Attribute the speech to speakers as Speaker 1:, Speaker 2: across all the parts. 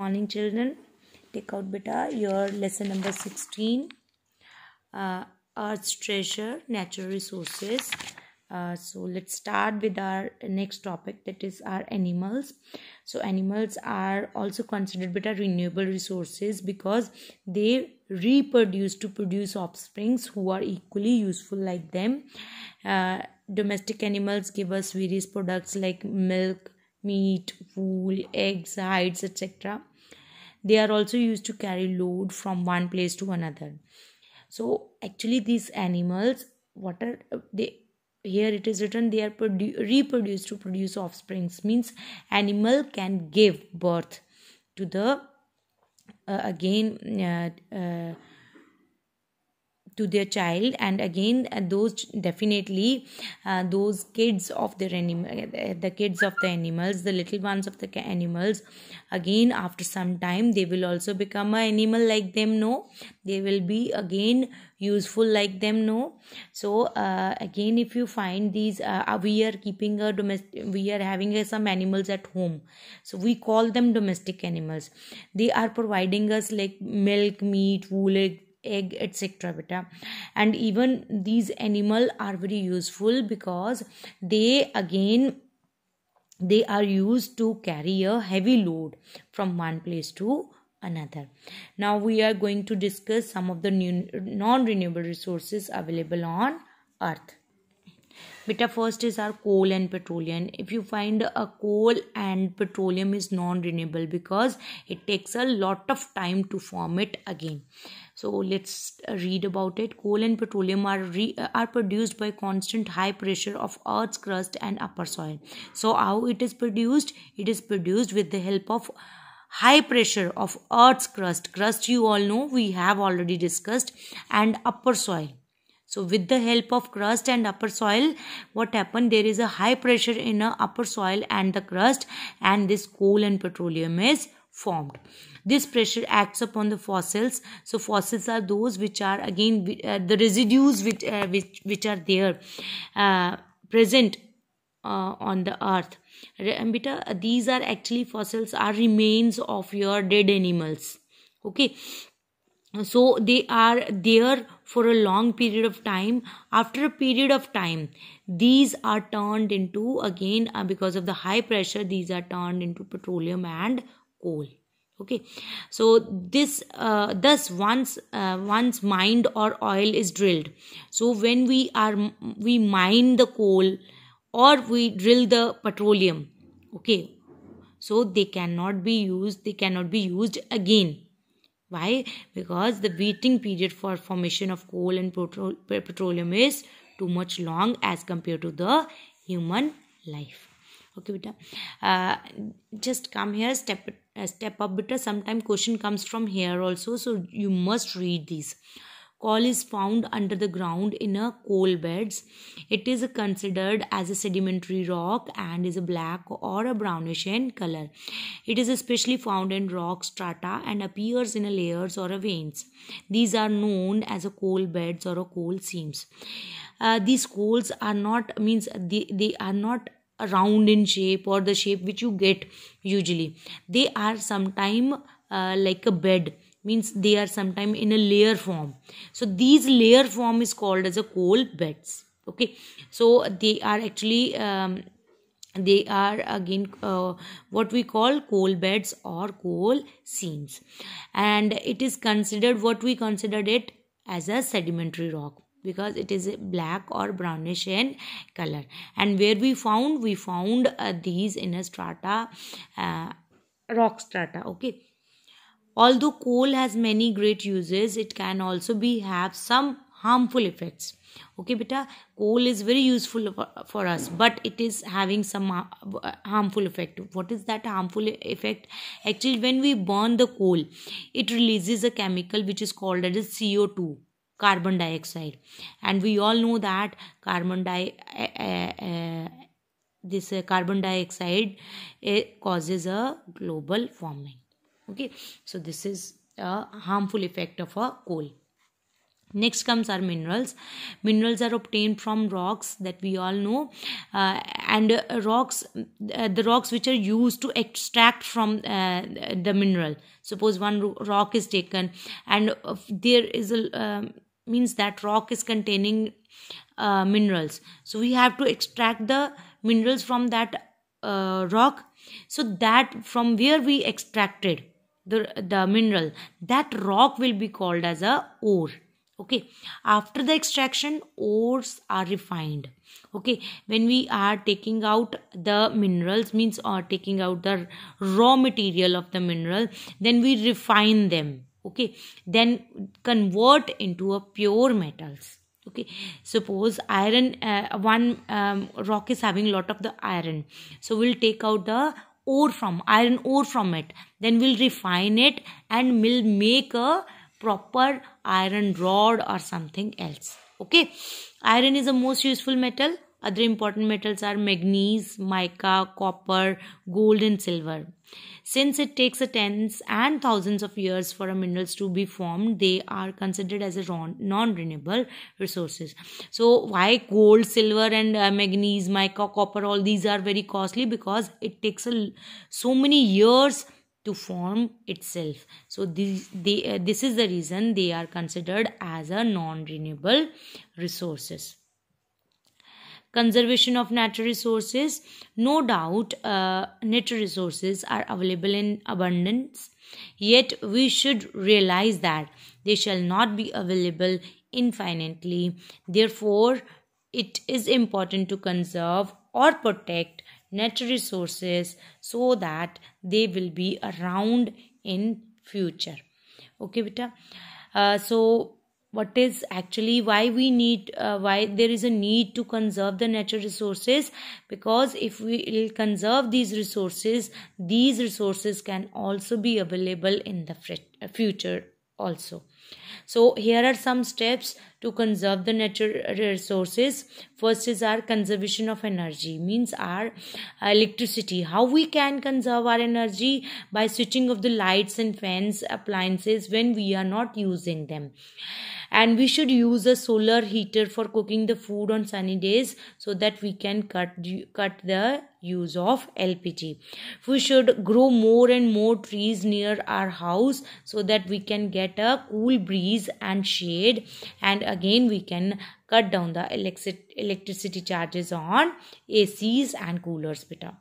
Speaker 1: morning children take out beta your lesson number 16 uh, earth's treasure natural resources uh, so let's start with our next topic that is our animals so animals are also considered beta renewable resources because they reproduce to produce offsprings who are equally useful like them uh, domestic animals give us various products like milk meat wool eggs hides etc they are also used to carry load from one place to another so actually these animals what are uh, they here it is written they are produ- reproduced to produce offsprings means animal can give birth to the uh, again uh, uh, to their child and again uh, those definitely uh, those kids of their animal uh, the kids of the animals the little ones of the animals again after some time they will also become an animal like them no they will be again useful like them no so uh, again if you find these uh, we are keeping a domestic we are having some animals at home so we call them domestic animals they are providing us like milk meat wool egg egg etc beta and even these animal are very useful because they again they are used to carry a heavy load from one place to another now we are going to discuss some of the non-renewable resources available on earth beta first is our coal and petroleum if you find a coal and petroleum is non renewable because it takes a lot of time to form it again so let's uh, read about it coal and petroleum are re, uh, are produced by constant high pressure of earth's crust and upper soil so how it is produced it is produced with the help of high pressure of earth's crust crust you all know we have already discussed and upper soil so with the help of crust and upper soil what happened there is a high pressure in a upper soil and the crust and this coal and petroleum is formed this pressure acts upon the fossils so fossils are those which are again uh, the residues which, uh, which which are there uh, present uh, on the earth Rambita, uh, these are actually fossils are remains of your dead animals okay so they are there for a long period of time after a period of time these are turned into again uh, because of the high pressure these are turned into petroleum and coal okay so this uh, thus once uh, once mined or oil is drilled so when we are we mine the coal or we drill the petroleum okay so they cannot be used they cannot be used again why because the waiting period for formation of coal and petroleum is too much long as compared to the human life okay beta uh, just come here step uh, step up beta sometime question comes from here also so you must read these coal is found under the ground in a coal beds it is considered as a sedimentary rock and is a black or a brownish in color it is especially found in rock strata and appears in layers or veins these are known as a coal beds or a coal seams uh, these coals are not means they, they are not a round in shape or the shape which you get usually they are sometime uh, like a bed means they are sometime in a layer form so these layer form is called as a coal beds okay so they are actually um, they are again uh, what we call coal beds or coal seams and it is considered what we considered it as a sedimentary rock because it is black or brownish in color and where we found we found uh, these in a strata uh, rock strata okay although coal has many great uses it can also be have some harmful effects okay beta coal is very useful for, for us but it is having some harmful effect what is that harmful effect actually when we burn the coal it releases a chemical which is called as co2 carbon dioxide and we all know that carbon di eh, eh, eh, uh, uh, this carbon dioxide causes a global warming okay so this is a harmful effect of a coal next comes our minerals minerals are obtained from rocks that we all know uh, and uh, rocks uh, the rocks which are used to extract from uh, the mineral suppose one rock is taken and uh, there is a um, means that rock is containing uh, minerals so we have to extract the minerals from that uh, rock so that from where we extracted the the mineral that rock will be called as a ore okay after the extraction ores are refined okay when we are taking out the minerals means or uh, taking out the raw material of the mineral then we refine them okay then convert into a pure metals okay suppose iron uh, one um, rock is having lot of the iron so we'll take out the ore from iron ore from it then we'll refine it and we'll make a proper iron rod or something else okay iron is the most useful metal other important metals are manganese, mica, copper, gold, and silver. Since it takes tens and thousands of years for minerals to be formed, they are considered as a non-renewable resources. So why gold, silver, and uh, manganese, mica, copper, all these are very costly because it takes a, so many years to form itself. So these, they, uh, this is the reason they are considered as a non-renewable resources conservation of natural resources no doubt uh, natural resources are available in abundance yet we should realize that they shall not be available infinitely therefore it is important to conserve or protect natural resources so that they will be around in future okay beta uh, so what is actually why we need uh, why there is a need to conserve the natural resources because if we conserve these resources these resources can also be available in the uh, future also so here are some steps to conserve the natural uh, resources first is our conservation of energy means our uh, electricity how we can conserve our energy by switching off the lights and fans appliances when we are not using them and we should use a solar heater for cooking the food on sunny days so that we can cut cut the use of LPG. We should grow more and more trees near our house so that we can get a cool breeze and shade and again we can cut down the electricity charges on ACs and coolers better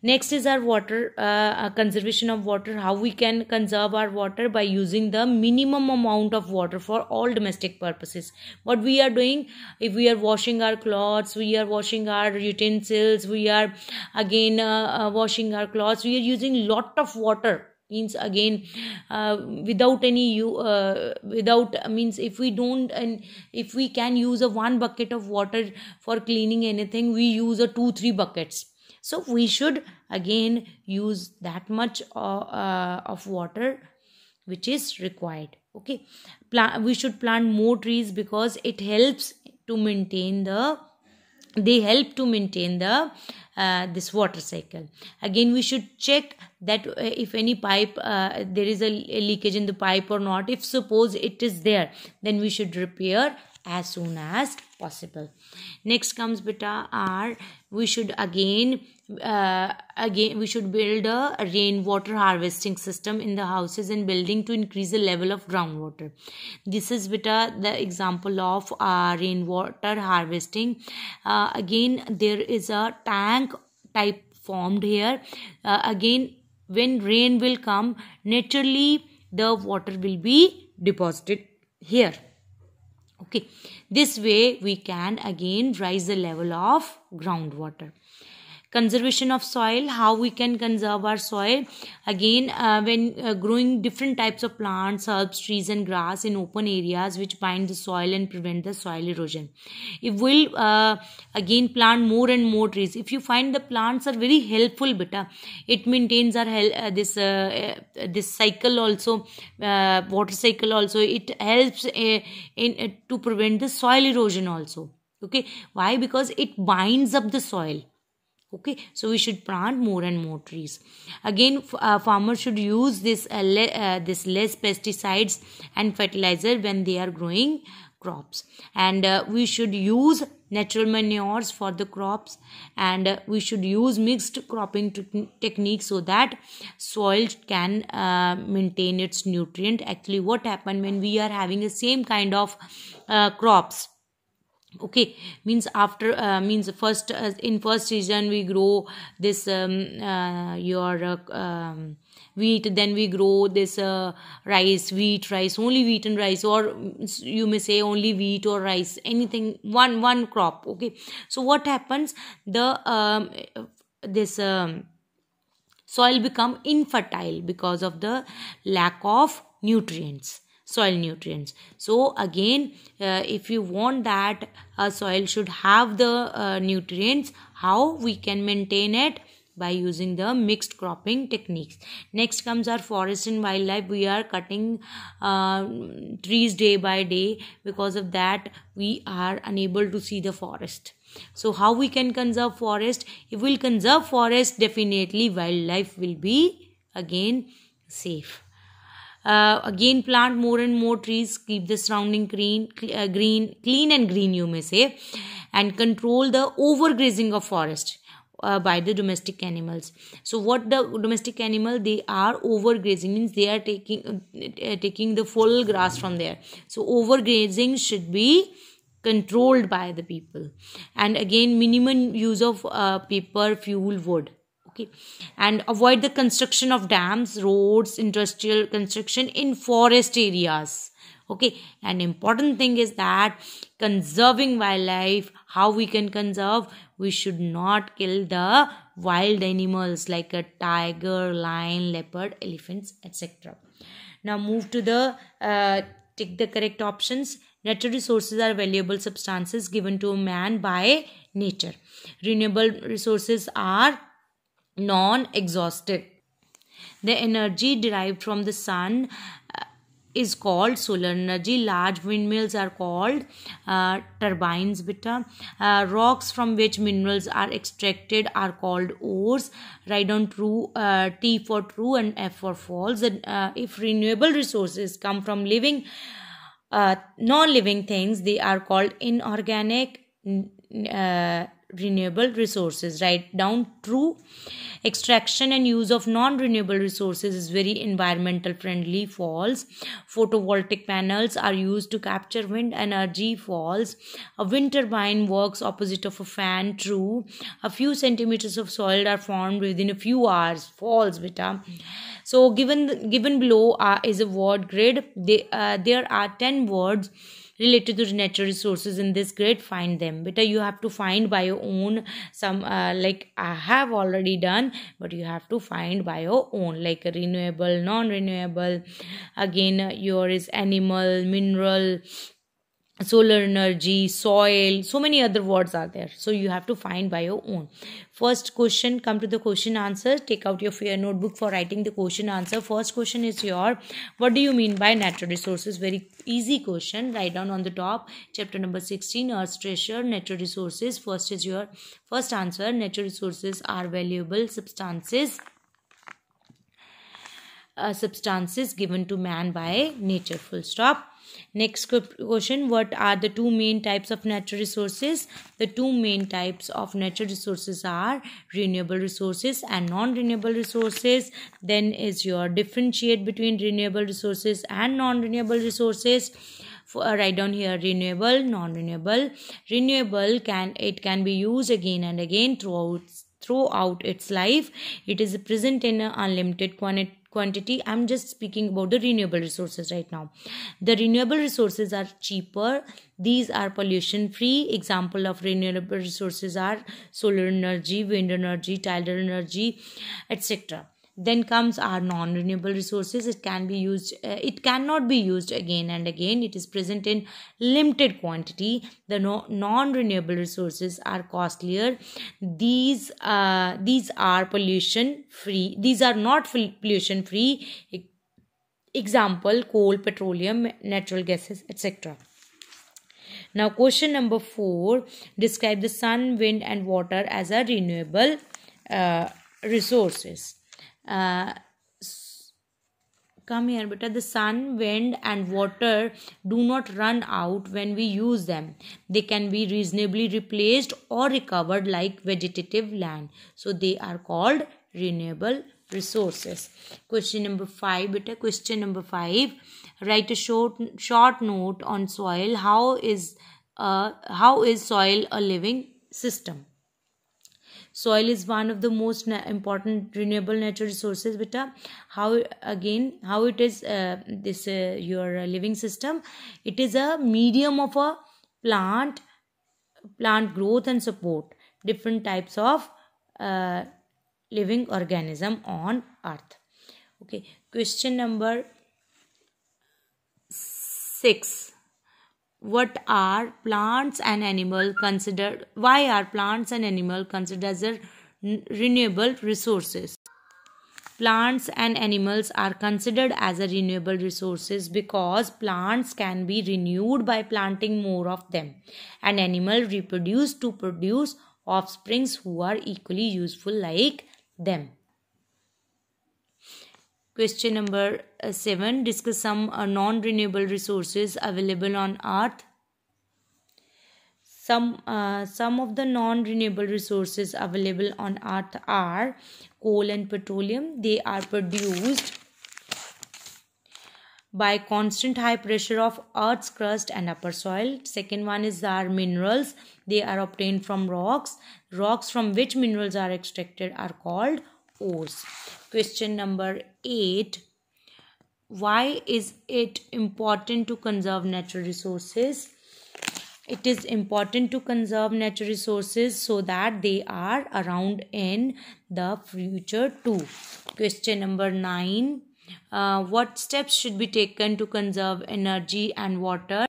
Speaker 1: next is our water uh, uh, conservation of water how we can conserve our water by using the minimum amount of water for all domestic purposes what we are doing if we are washing our clothes we are washing our utensils we are again uh, uh washing our clothes we are using lot of water means again uh, without any you uh, without means if we don't and if we can use a one bucket of water for cleaning anything we use a two three buckets so we should again use that much of, uh, uh, of water which is required okay we should plant more trees because it helps to maintain the they help to maintain the uh, this water cycle again we should check that uh, if any pipe uh, there is a, a leakage in the pipe or not if suppose it is there then we should repair as soon as possible next comes beta r we should again uh, again we should build a rainwater harvesting system in the houses and building to increase the level of groundwater this is beta the example of uh, rainwater harvesting uh, again there is a tank type formed here uh, again when rain will come naturally the water will be deposited here okay this way we can again rise the level of groundwater conservation of soil how we can conserve our soil again uh, when uh, growing different types of plants herbs trees and grass in open areas which bind the soil and prevent the soil erosion if we'll uh, again plant more and more trees if you find the plants are very helpful beta it maintains our health, uh, this uh, uh, this cycle also water cycle also it helps in to prevent the soil erosion also okay why because it binds up the soil okay so we should plant more and more trees again uh, farmers should use this uh, le uh, this less pesticides and fertilizer when they are growing crops and uh, we should use natural manures for the crops and uh, we should use mixed cropping technique so that soil can uh, maintain its nutrient actually what happened when we are having the same kind of crops okay means after uh, means first uh, in first season we grow this um, uh, your uh, um, wheat then we grow this uh, rice wheat rice only wheat and rice or you may say only wheat or rice anything one one crop okay so what happens the um, this um, soil become infertile because of the lack of nutrients soil nutrients so again uh, if you want that a soil should have the uh, nutrients how we can maintain it by using the mixed cropping techniques next comes our forest and wildlife we are cutting uh, trees day by day because of that we are unable to see the forest so how we can conserve forest if we'll conserve forest definitely wildlife will be again safe uh, again, plant more and more trees. Keep the surrounding green, uh, green, clean and green. You may say, and control the overgrazing of forest. Uh, by the domestic animals so what the domestic animal they are overgrazing means they are taking uh, taking the full grass from there so overgrazing should be controlled by the people and again minimum use of uh, paper fuel wood okay and avoid the construction of dams roads industrial construction in forest areas okay an important thing is that conserving wildlife how we can conserve we should not kill the wild animals like a tiger lion leopard elephants etc now move to the uh, take the correct options natural resources are valuable substances given to man by nature renewable resources are non exhausted. The energy derived from the sun uh, is called solar energy. Large windmills are called uh, turbines, beta. Uh, rocks from which minerals are extracted are called ores. Write down true, uh, T for true and F for false. Uh, if renewable resources come from living, uh, non living things, they are called inorganic. Uh, renewable resources write down true extraction and use of non renewable resources is very environmental friendly false photovoltaic panels are used to capture wind energy false a wind turbine works opposite of a fan true a few centimeters of soil are formed within a few hours false beta so given given below uh, is a word grid they, uh, there are 10 words related to natural resources in this grid find them beta you have to find by your own some uh, like i have already done but you have to find by your own like renewable non renewable again uh, yours animal mineral solar energy soil so many other words are there so you have to find by your own first question come to the question answer take out your notebook for writing the question answer first question is your what do you mean by natural resources very easy question write down on the top chapter number 16 earth's treasure natural resources first is your first answer natural resources are valuable substances uh, substances given to man by nature full stop next question what are the two main types of natural resources the two main types of natural resources are renewable resources and non-renewable resources then is your differentiate between renewable resources and non-renewable resources for, uh, write down here renewable non-renewable renewable can it can be used again and again throughout throughout its life. It is present in an unlimited quantity quantity i'm just speaking about the renewable resources right now the renewable resources are cheaper these are pollution free example of renewable resources are solar energy wind energy tidal energy etc then comes our non-renewable resources it can be used uh, it cannot be used again and again it is present in limited quantity the no, non-renewable resources are costlier these uh, these are pollution free these are not pollution free example coal petroleum natural gases etc now question number 4 describe the sun wind and water as a renewable uh, resources come here beta the sun wind and water do not run out when we use them they can be reasonably replaced or recovered like vegetative land so they are called renewable resources question number 5 beta question number 5 write a short short note on soil how is uh, how is soil a living system soil is one of the most important renewable natural resources beta how again how it is uh, this uh, your uh, living system it is a medium of a plant plant growth and support different types of uh, living organism on earth okay question number 6 what are plants and animal considered why are plants and animal considered as renewable resources plants and animals are considered as a renewable resources because plants can be renewed by planting more of them and animal reproduce to produce offsprings who are equally useful like them Question number uh, 7 Discuss some uh, non renewable resources available on earth. Some, uh, some of the non renewable resources available on earth are coal and petroleum. They are produced by constant high pressure of earth's crust and upper soil second one is our minerals they are obtained from rocks rocks from which minerals are extracted are called ores question number 8 why is it important to conserve natural resources it is important to conserve natural resources so that they are around in the future too question number 9 uh, what steps should be taken to conserve energy and water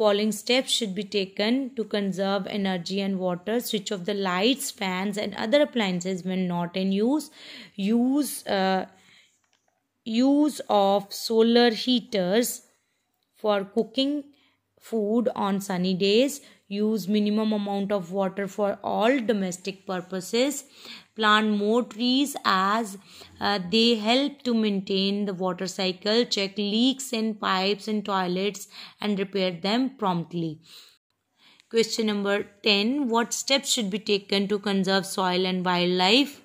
Speaker 1: following steps should be taken to conserve energy and water switch off the lights fans and other appliances when not in use use uh, use of solar heaters for cooking food on sunny days use minimum amount of water for all domestic purposes plant more trees as uh, they help to maintain the water cycle check leaks in pipes and toilets and repair them promptly question number 10 what steps should be taken to conserve soil and wildlife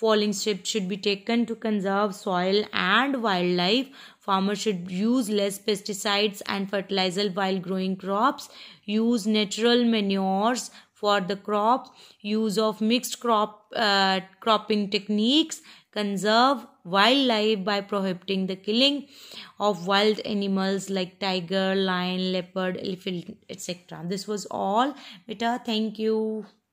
Speaker 1: following steps should be taken to conserve soil and wildlife farmers should use less pesticides and fertilizer while growing crops use natural manures for the crop use of mixed crop uh, cropping techniques conserve wildlife by prohibiting the killing of wild animals like tiger lion leopard elephant etc this was all beta thank you